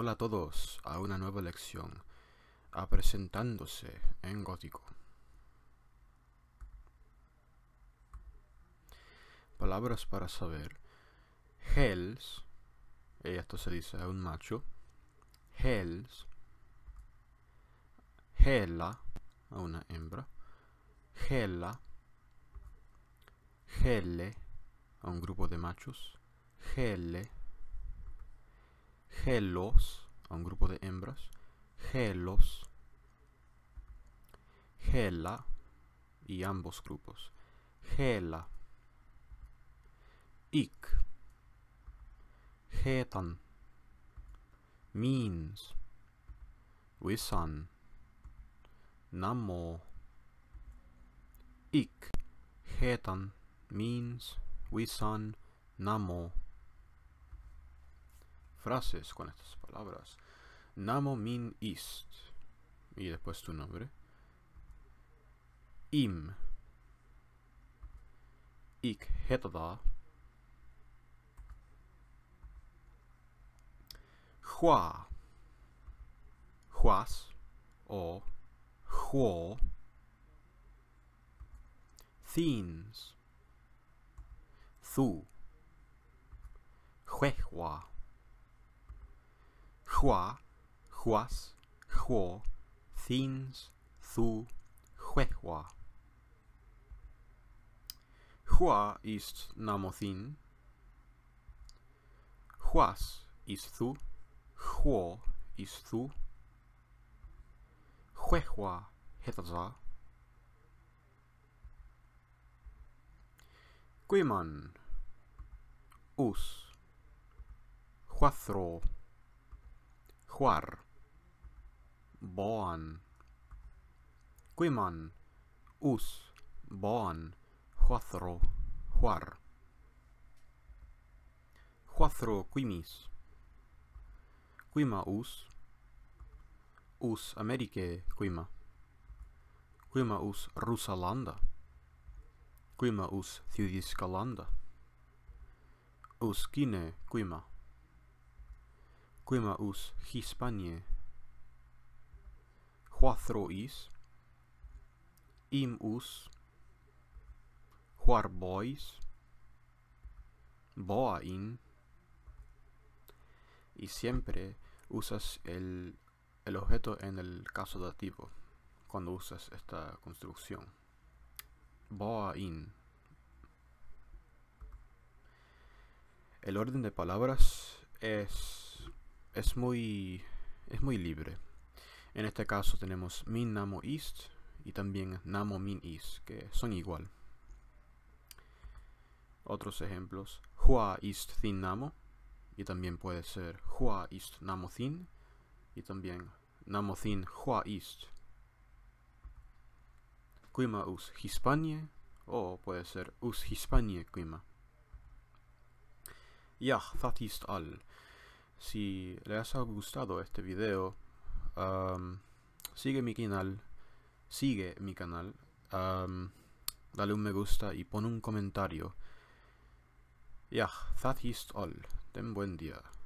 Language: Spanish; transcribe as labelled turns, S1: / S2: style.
S1: Hola a todos a una nueva lección, a presentándose en gótico. Palabras para saber. Hells, eh, esto se dice a un macho. Hells, Hela, a una hembra. hella, helle, a un grupo de machos gelos, a un grupo de hembras, gelos, gela, y ambos grupos, gela, ik, hetan, means, wisan, namo, ik, hetan, means, wisan, namo, frases con estas palabras. Namo min ist. Y después tu nombre. Im. Ik heta. Hua. Huas. O. Huo. Thins. Thu. Huehua. hua, huas, huo, thins, thu, huehua. Hua is namothin, huas is thu, huo is thu, huehua hetaza. Quiman, us, huathro, Quar. Boan. Quiman? Us. Boan. Quathro. Quar. Quathro quimis. Quima us? Us americae quima. Quima us Rusalanda. Quima us Ciudiscalanda. Us Cine quima. quema us Hispanie, is, im us, boa in y siempre usas el, objeto en el caso dativo cuando usas esta construcción. in El orden de palabras es es muy, es muy libre. En este caso tenemos min namo east y también namo min east, que son igual. Otros ejemplos, hua east thin namo, y también puede ser hua east namo thin, y también namo thin hua east. Quima us hispanie, o puede ser us hispanie quima. yah that is all. Si les ha gustado este video, sigue mi canal, sigue mi canal, dale un me gusta y pon un comentario. Ya, yeah, that is all. Ten buen día.